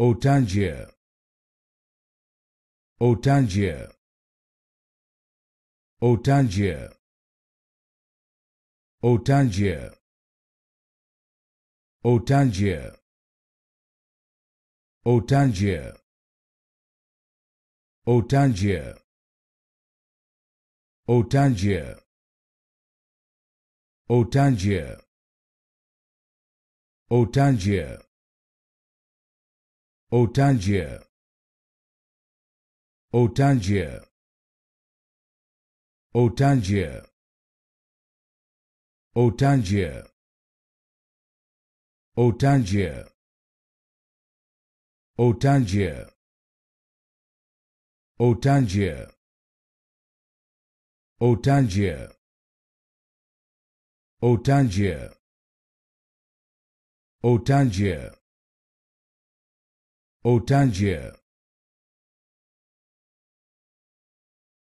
Otangia Otangia Otangia Otangia Otangia Otangia Otangia Otangia Otangia Otangia Otalgia Otalgia Otalgia Otalgia Otalgia Otalgia Otalgia Otalgia Otalgia Otalgia otangia